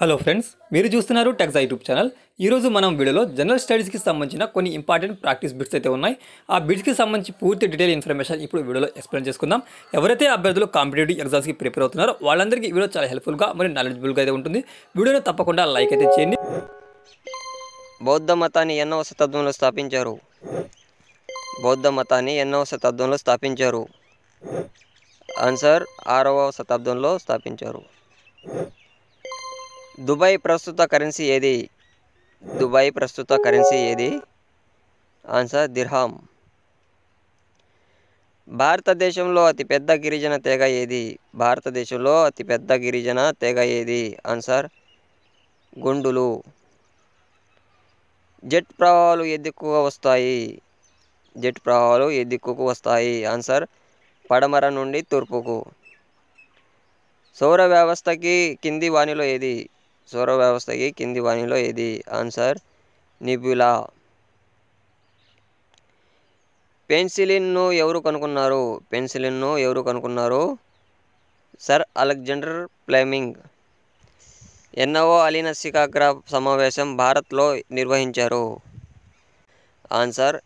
hello friends మీరు చూస్తున్నారు tax YouTube channel ఈరోజు మనం వీడియోలో జనరల్ స్టడీస్కి సంబంధించిన కొన్ని ఇంపార్టెంట్ ప్రాక్టీస్ బిట్స్ అయితే ఉన్నాయి ఆ బిట్స్కి సంబంధించి పూర్తి డీటెయిల్ ఇన్ఫర్మేషన్ ఇప్పుడు వీడియోలో ఎక్స్ప్లెయిన్ చేసుకుందాం ఎవరైతే అభ్యర్థులు కాంపిటేటివ్ ఎగ్జామ్స్కి ప్రిపేర్ అవుతున్నారో వాళ్ళందరికీ వీడియో చాలా హెల్ప్ఫుల్గా మరియు నాలెడ్జబుల్గా అయితే ఉంటుంది వీడియోని తప్పకుండా లైక్ అయితే చేయండి బౌద్ధ మతాన్ని ఎన్నో శతాబ్దంలో స్థాపించారు బౌద్ధ మతాన్ని ఎన్నో శతాబ్దంలో స్థాపించారు ఆన్సర్ ఆరవ శతాబ్దంలో స్థాపించారు దుబాయ్ ప్రస్తుత కరెన్సీ ఏది దుబాయ్ ప్రస్తుత కరెన్సీ ఏది ఆన్సర్ దిర్హాం భారతదేశంలో అతిపెద్ద గిరిజన తెగ ఏది భారతదేశంలో అతిపెద్ద గిరిజన తెగ ఏది ఆన్సర్ గుండులు జెట్ ప్రవాహాలు ఎదిక్కుగా వస్తాయి జెట్ ప్రవాహాలు ఎదుక్కుకు వస్తాయి ఆన్సర్ పడమర నుండి తూర్పుకు సౌర వ్యవస్థకి కింది వాణిలో ఏది సౌర వ్యవస్థకి కింది వాణిలో ఏది ఆన్సర్ నిబులా పెన్సిలిన్ను ఎవరు కనుగొన్నారు పెన్సిలిన్ను ఎవరు కనుక్కున్నారు సర్ అలెగ్జాండర్ ప్లేమింగ్ ఎన్నవో అలీన శిఖాగ్ర సమావేశం భారత్లో నిర్వహించారు ఆన్సర్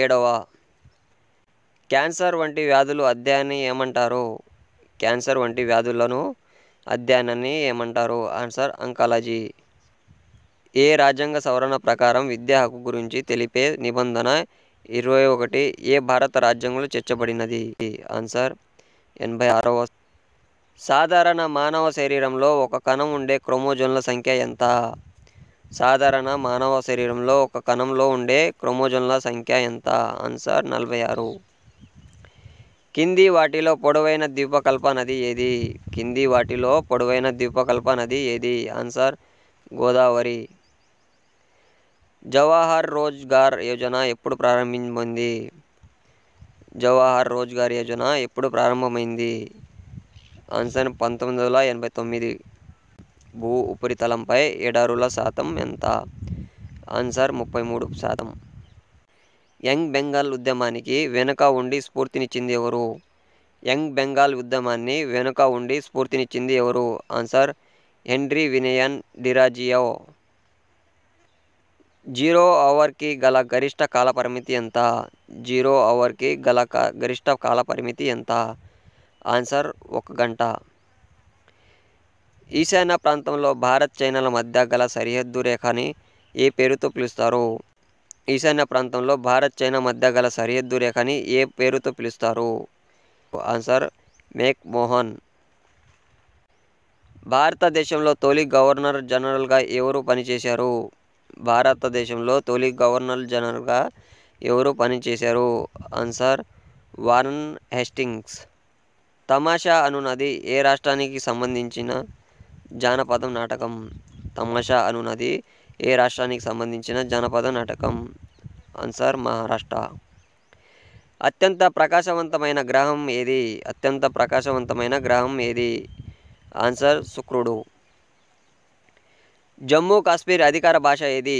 ఏడవ క్యాన్సర్ వంటి వ్యాధులు అధ్యయనం ఏమంటారు క్యాన్సర్ వంటి వ్యాధులను అధ్యయనాన్ని ఏమంటారు ఆన్సర్ అంకాలజీ ఏ రాజ్యాంగ సవరణ ప్రకారం విద్యా హక్కు గురించి తెలిపే నిబంధన ఇరవై ఒకటి ఏ భారత రాజ్యాంగంలో చేర్చబడినది ఆన్సర్ ఎనభై ఆరవ సాధారణ మానవ శరీరంలో ఒక కణం ఉండే క్రోమోజోన్ల సంఖ్య ఎంత సాధారణ మానవ శరీరంలో ఒక కణంలో ఉండే క్రోమోజోన్ల సంఖ్య ఎంత ఆన్సర్ నలభై ఆరు కింది వాటిలో పొడవైన ద్వీపకల్ప నది ఏది కింది వాటిలో పొడవైన ద్వీపకల్ప నది ఏది ఆన్సర్ గోదావరి జవహర్ రోజ్గార్ యోజన ఎప్పుడు ప్రారంభించింది జవహర్ రోజ్గార్ యోజన ఎప్పుడు ప్రారంభమైంది ఆన్సర్ పంతొమ్మిది వందల ఎనభై తొమ్మిది భూ ఉపరితలంపై ఎడారుల శాతం ఎంత ఆన్సర్ ముప్పై మూడు శాతం యంగ్ బెంగాల్ ఉద్యమానికి వెనుక ఉండి స్ఫూర్తినిచ్చింది ఎవరు యంగ్ బెంగాల్ ఉద్యమాన్ని వెనుక ఉండి స్ఫూర్తినిచ్చింది ఎవరు answer Henry Vivian Derozio zero అవర్కి గల గరిష్ట కాలపరిమితి ఎంత జీరో అవర్కి గల గరిష్ట కాలపరిమితి ఎంత ఆన్సర్ ఒక గంట ఈశాన్య ప్రాంతంలో భారత్ చైనాల మధ్య గల సరిహద్దు రేఖని ఏ పేరుతో పిలుస్తారు ఈశాన్య ప్రాంతంలో భారత్ చైనా మధ్య గల సరిహద్దు రేఖని ఏ పేరుతో పిలుస్తారు ఆన్సర్ మేక్ మోహన్ భారతదేశంలో తొలి గవర్నర్ జనరల్గా ఎవరు పనిచేశారు భారతదేశంలో తొలి గవర్నర్ జనరల్గా ఎవరు పనిచేశారు ఆన్సర్ వారన్ హెస్టింగ్స్ తమాషా అనునది ఏ రాష్ట్రానికి సంబంధించిన జానపదం నాటకం తమాషా అనునది ఏ రాష్ట్రానికి సంబంధించిన జానపద నాటకం ఆన్సర్ మహారాష్ట్ర అత్యంత ప్రకాశవంతమైన గ్రహం ఏది అత్యంత ప్రకాశవంతమైన గ్రహం ఏది ఆన్సర్ శుక్రుడు జమ్మూ కాశ్మీర్ అధికార భాష ఏది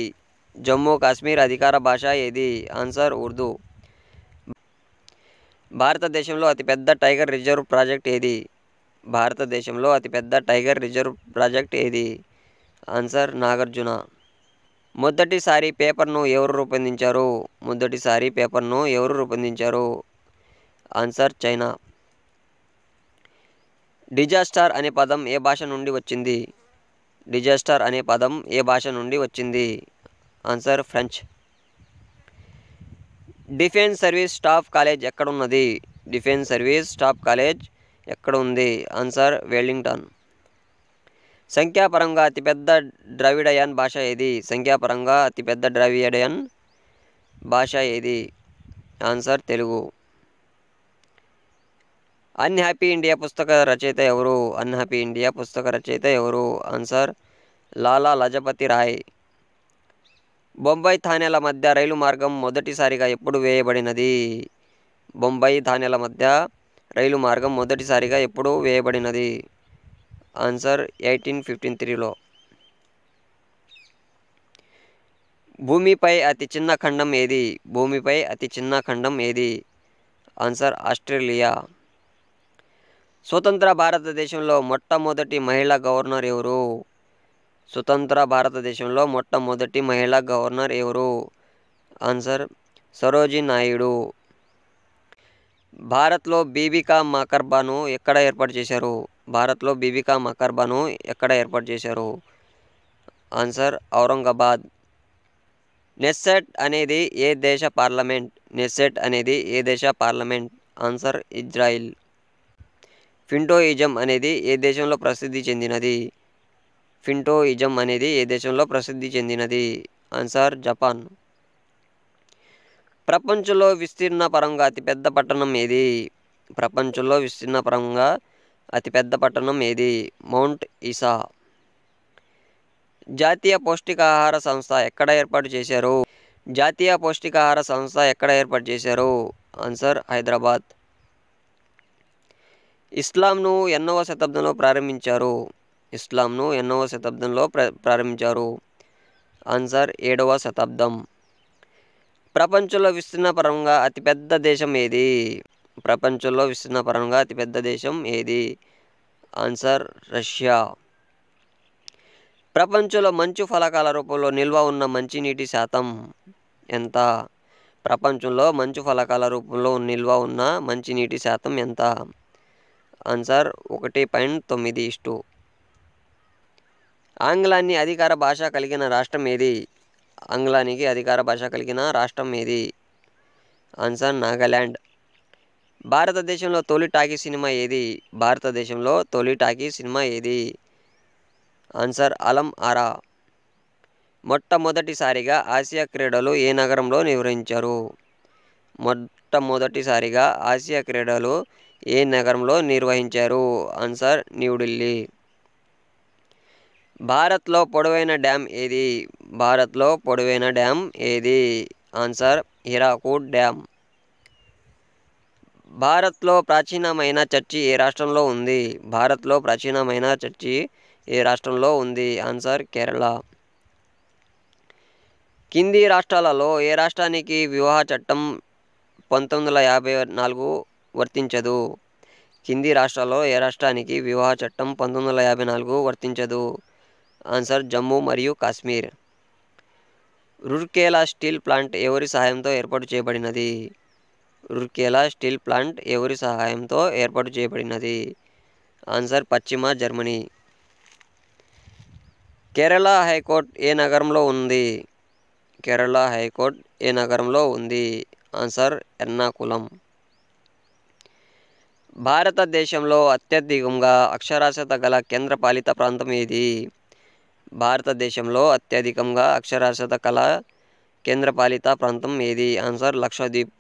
జమ్మూ కాశ్మీర్ అధికార భాష ఏది ఆన్సర్ ఉర్దూ భారతదేశంలో అతిపెద్ద టైగర్ రిజర్వ్ ప్రాజెక్ట్ ఏది భారతదేశంలో అతిపెద్ద టైగర్ రిజర్వ్ ప్రాజెక్ట్ ఏది ఆన్సర్ నాగార్జున మొదటిసారి పేపర్ను ఎవరు రూపొందించారు మొదటిసారి పేపర్ను ఎవరు రూపొందించారు ఆన్సర్ చైనా డిజాస్టర్ అనే పదం ఏ భాష నుండి వచ్చింది డిజాస్టర్ అనే పదం ఏ భాష నుండి వచ్చింది answer French defence service staff college ఎక్కడ ఉన్నది డిఫెన్స్ సర్వీస్ స్టాఫ్ కాలేజ్ ఎక్కడ ఉంది ఆన్సర్ వెల్లింగ్టన్ సంఖ్యాపరంగా అతిపెద్ద ద్రవిడయన్ భాష ఏది సంఖ్యాపరంగా అతిపెద్ద ద్రవిడయన్ భాష ఏది ఆన్సర్ తెలుగు అన్హ్యాపీ ఇండియా పుస్తక రచయిత ఎవరు అన్హ్యాపీ ఇండియా పుస్తక రచయిత ఎవరు ఆన్సర్ లాలా లజపతి రాయ్ బొంబాయి థానేల మధ్య రైలు మార్గం మొదటిసారిగా ఎప్పుడు వేయబడినది బొంబాయి థానేల మధ్య రైలు మార్గం మొదటిసారిగా ఎప్పుడు వేయబడినది ఆన్సర్ ఎయిటీన్ ఫిఫ్టీన్ త్రీలో భూమిపై అతి చిన్న ఖండం ఏది భూమిపై అతి చిన్న ఖండం ఏది ఆన్సర్ ఆస్ట్రేలియా స్వతంత్ర భారతదేశంలో మొట్టమొదటి మహిళా గవర్నర్ ఎవరు స్వతంత్ర భారతదేశంలో మొట్టమొదటి మహిళా గవర్నర్ ఎవరు ఆన్సర్ సరోజీ నాయుడు భారత్లో బీబికా మకర్బాను ఎక్కడ ఏర్పాటు చేశారు భారత్లో బీబికా మకర్బాను ఎక్కడ ఏర్పాటు చేశారు ఆన్సర్ ఔరంగాబాద్ నెస్సెట్ అనేది ఏ దేశ పార్లమెంట్ నెస్సెట్ అనేది ఏ దేశ పార్లమెంట్ ఆన్సర్ ఇజ్రాయిల్ ఫింటోయిజం అనేది ఏ దేశంలో ప్రసిద్ధి చెందినది ఫింటోయిజం అనేది ఏ దేశంలో ప్రసిద్ధి చెందినది ఆన్సర్ జపాన్ ప్రపంచంలో విస్తీర్ణ పరంగా అతిపెద్ద పట్టణం ఏది ప్రపంచంలో విస్తీర్ణ పరంగా అతిపెద్ద పట్టణం ఏది మౌంట్ ఈసా జాతీయ పౌష్టికాహార సంస్థ ఎక్కడ ఏర్పాటు చేశారు జాతీయ పౌష్టికాహార సంస్థ ఎక్కడ ఏర్పాటు చేశారు ఆన్సర్ హైదరాబాద్ ఇస్లాంను ఎన్నవ శతాబ్దంలో ప్రారంభించారు ఇస్లాంను ఎన్నవ శతాబ్దంలో ప్రారంభించారు ఆన్సర్ ఏడవ శతాబ్దం ప్రపంచంలో విస్తీర్ణపరంగా అతిపెద్ద దేశం ఏది ప్రపంచంలో విస్తీర్ణపరంగా అతిపెద్ద దేశం ఏది ఆన్సర్ రష్యా ప్రపంచంలో మంచు ఫలకాల రూపంలో నిల్వ ఉన్న మంచినీటి శాతం ఎంత ప్రపంచంలో మంచు ఫలకాల రూపంలో నిల్వ ఉన్న మంచినీటి శాతం ఎంత ఆన్సర్ ఒకటి పాయింట్ తొమ్మిది ఇష్టు ఆంగ్లాన్ని అధికార భాష కలిగిన రాష్ట్రం ఏది ఆంగ్లానికి అధికార భాష కలిగిన రాష్ట్రం ఏది ఆన్సర్ నాగాల్యాండ్ భారతదేశంలో తొలి టాకీ సినిమా ఏది భారతదేశంలో తొలి టాకీ సినిమా ఏది ఆన్సర్ అలం ఆరా మొట్టమొదటిసారిగా ఆసియా క్రీడలు ఏ నగరంలో నిర్వహించారు మొట్టమొదటిసారిగా ఆసియా క్రీడలు ఏ నగరంలో నిర్వహించారు ఆన్సర్ న్యూఢిల్లీ భారత్లో పొడవైన డ్యామ్ ఏది భారత్లో పొడవైన డ్యామ్ ఏది ఆన్సర్ హిరాకూడ్ డ్యామ్ భారత్లో ప్రాచీనమైన చర్చి ఏ రాష్ట్రంలో ఉంది భారత్లో ప్రాచీనమైన చర్చి ఏ రాష్ట్రంలో ఉంది ఆన్సర్ కేరళ కింది రాష్ట్రాలలో ఏ రాష్ట్రానికి వివాహ చట్టం పంతొమ్మిది వందల యాభై నాలుగు వర్తించదు కింది రాష్ట్రాల్లో ఏ రాష్ట్రానికి వివాహ చట్టం పంతొమ్మిది వందల యాభై నాలుగు వర్తించదు ఆన్సర్ జమ్మూ మరియు కాశ్మీర్ రుర్కేలా స్టీల్ ప్లాంట్ ఎవరి సహాయంతో ఏర్పాటు చేయబడినది రుర్కేలా స్టీల్ ప్లాంట్ ఎవరి సహాయంతో ఏర్పాటు చేయబడినది ఆన్సర్ పశ్చిమ జర్మనీ కేరళ హైకోర్టు ఏ నగరంలో ఉంది కేరళ హైకోర్టు ఏ నగరంలో ఉంది ఆన్సర్ ఎర్నాకులం భారతదేశంలో అత్యధికంగా అక్షరాస్యత గల కేంద్రపాలిత ప్రాంతం ఏది భారతదేశంలో అత్యధికంగా అక్షరాస్యత కళ కేంద్రపాలిత ప్రాంతం ఏది ఆన్సర్ లక్షద్వీప్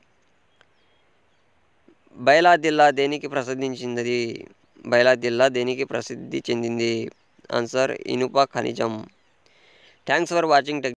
బైలా జిల్లా దేనికి ప్రసిద్ధించింది బైలా జిల్లా దేనికి ప్రసిద్ధి చెందింది ఆన్సర్ ఇనుప ఖనిజం థ్యాంక్స్ ఫర్ వాచింగ్ టెక్